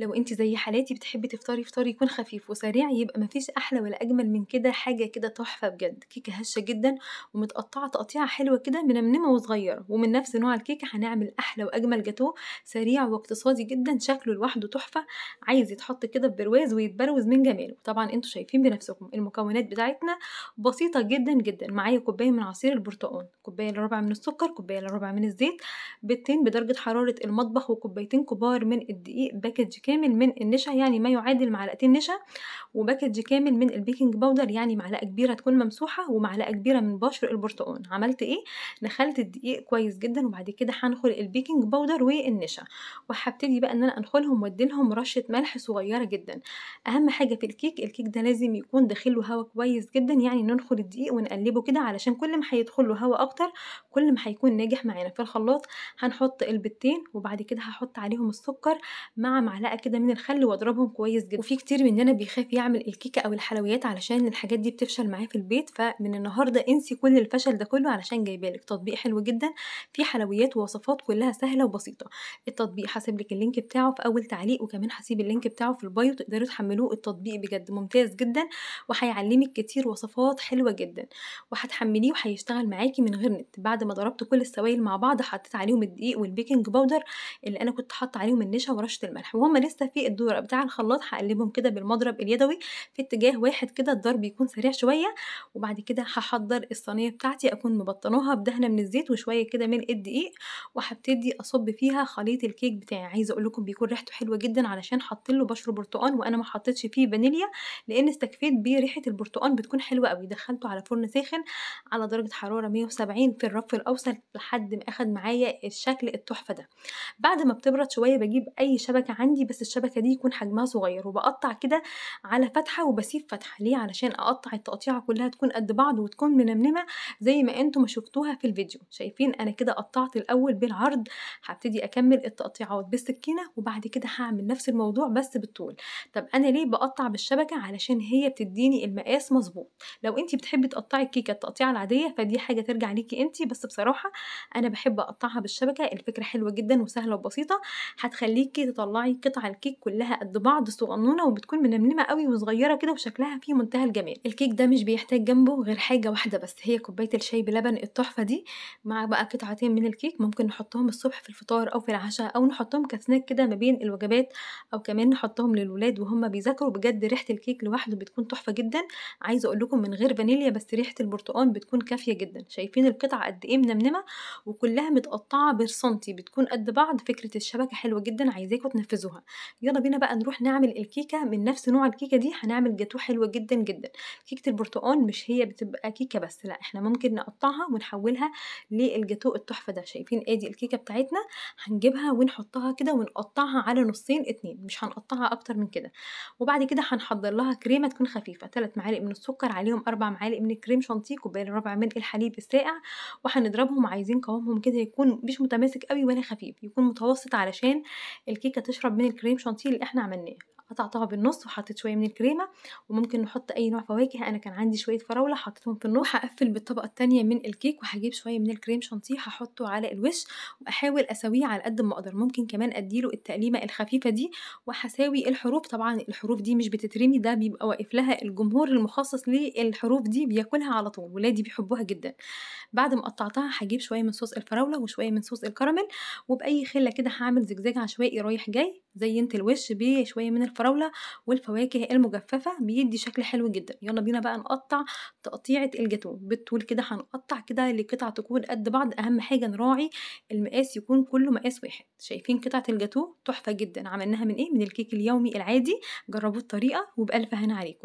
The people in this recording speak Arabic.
لو انت زي حالاتي بتحبي تفطري فطار يكون خفيف وسريع يبقى مفيش احلى ولا اجمل من كده حاجه كده تحفه بجد كيكه هشه جدا ومتقطعه تقطيعه حلوه كده منمنمه وصغيره ومن نفس نوع الكيكه هنعمل احلى واجمل جاتوه سريع واقتصادي جدا شكله لوحده تحفه عايز يتحط كده في برواز ويتبروز من جماله طبعا انتوا شايفين بنفسكم المكونات بتاعتنا بسيطه جدا جدا معايا كوبايه من عصير البرتقال كوبايه الا ربع من السكر كوبايه الا ربع من الزيت بيضتين بدرجه حراره المطبخ وكوبايتين كبار من الدقيق باكج كامل من النشا يعني ما يعادل معلقتين نشا وباكج كامل من البيكنج باودر يعني معلقه كبيره تكون ممسوحه ومعلقه كبيره من بشر البرتقال عملت ايه نخلت الدقيق كويس جدا وبعد كده هنخل البيكنج باودر والنشا وهبتدي بقى ان انا انخلهم واديلهم رشه ملح صغيره جدا اهم حاجه في الكيك الكيك ده لازم يكون داخله هوا كويس جدا يعني ننخل الدقيق ونقلبه كده علشان كل ما هيدخل له هوا اكتر كل ما هيكون ناجح معانا في الخلاط هنحط البيضتين وبعد كده هحط عليهم السكر مع معلقه معلقه كده من الخل واضربهم كويس جدا وفي كتير مننا بيخاف يعمل الكيكه او الحلويات علشان الحاجات دي بتفشل معاه في البيت فمن النهارده انسي كل الفشل ده كله علشان جايبالك تطبيق حلو جدا في حلويات ووصفات كلها سهله وبسيطه التطبيق هسيبلك اللينك بتاعه في اول تعليق وكمان هسيب اللينك بتاعه في البايو تقدروا تحملوه التطبيق بجد ممتاز جدا وهيعلمك كتير وصفات حلوه جدا وهتحمليه وهيشتغل معاكي من غير نت بعد ما ضربت كل السوائل مع بعض حطيت عليهم الدقيق والبيكنج باودر اللي انا كنت حاطه عليهم النشا ورشه الملح وهم لسه في الدور بتاع الخلاط هقلبهم كده بالمضرب اليدوي في اتجاه واحد كده الضرب يكون سريع شويه وبعد كده هحضر الصينيه بتاعتي اكون مبطناها بدهنه من الزيت وشويه كده من الدقيق وهبتدي اصب فيها خليط الكيك بتاعي عايزه اقول لكم بيكون ريحته حلوه جدا علشان حاطله له بشر برتقال وانا ما حطيتش فيه فانيليا لان استكفيت بيه ريحه البرتقال بتكون حلوه قوي دخلته على فرن ساخن على درجه حراره 170 في الرف الاوسط لحد ما اخد معايا الشكل التحفه ده بعد ما بتبرد شويه بجيب اي شبكه عندي بس الشبكه دي يكون حجمها صغير وبقطع كده على فتحه وبسيب فتحه ليه علشان اقطع التقطيعه كلها تكون قد بعض وتكون منمنمه زي ما انتم ما شفتوها في الفيديو شايفين انا كده قطعت الاول بالعرض هبتدي اكمل التقطيعات بالسكينه وبعد كده هعمل نفس الموضوع بس بالطول طب انا ليه بقطع بالشبكه علشان هي بتديني المقاس مظبوط لو انت بتحبي تقطعي الكيكه التقطيعه العاديه فدي حاجه ترجع ليكي انت بس بصراحه انا بحب اقطعها بالشبكه الفكره حلوه جدا وسهله وبسيطه هتخليكي تطلعي قطع على الكيك كلها قد بعض صغنونه وبتكون منمنمه قوي وصغيره كده وشكلها في منتهى الجمال الكيك ده مش بيحتاج جنبه غير حاجه واحده بس هي كوبايه الشاي بلبن التحفه دي مع بقى قطعتين من الكيك ممكن نحطهم الصبح في الفطار او في العشاء او نحطهم كسناك كده ما بين الوجبات او كمان نحطهم للولاد وهم بيذاكروا بجد ريحه الكيك لوحده بتكون تحفه جدا عايزه اقول لكم من غير فانيليا بس ريحه البرتقال بتكون كافيه جدا شايفين القطعه قد ايه منمنمه وكلها متقطعه برسنتي بتكون قد بعض فكره الشبكه حلوه جدا عايزاكم تنفذوها يلا بينا بقى نروح نعمل الكيكه من نفس نوع الكيكه دي هنعمل جاتو حلوه جدا جدا كيكه البرتقال مش هي بتبقى كيكه بس لا احنا ممكن نقطعها ونحولها للجاتو التحفه ده شايفين ادي الكيكه بتاعتنا هنجيبها ونحطها كده ونقطعها على نصين اتنين مش هنقطعها اكتر من كده وبعد كده هنحضر لها كريمه تكون خفيفه 3 معالق من السكر عليهم 4 معالق من الكريم شانتيه كوبايه ربع من الحليب الساقع وهنضربهم عايزين قوامهم كده يكون مش متماسك قوي ولا خفيف يكون متوسط علشان الكيكه تشرب من الكريم شانتيه اللي احنا عملناه قطعتها بالنص وحطيت شويه من الكريمه وممكن نحط اي نوع فواكه انا كان عندي شويه فراوله حطيتهم في النص هقفل بالطبقه الثانيه من الكيك وهجيب شويه من الكريم شانتيه هحطه على الوش واحاول اسويه على قد ما اقدر ممكن كمان اديله التقليمه الخفيفه دي وهساوي الحروف طبعا الحروف دي مش بتترمي ده بيبقى واقف لها الجمهور المخصص للحروف دي بياكلها على طول ولادي بيحبوها جدا بعد ما قطعتها هجيب شويه من صوص الفراوله وشويه من صوص الكراميل وباي خله كده هعمل زجزاج عشوائي رايح جاي زينت الوش بشويه من الفراوله والفواكه المجففه بيدي شكل حلو جدا يلا بينا بقى نقطع تقطيعه الجاتوه بالطول كده هنقطع كده لقطع تكون قد بعض اهم حاجه نراعي المقاس يكون كله مقاس واحد شايفين قطعه الجاتوه تحفه جدا عملناها من ايه من الكيك اليومي العادي جربوا الطريقه وبالف هنا عليكم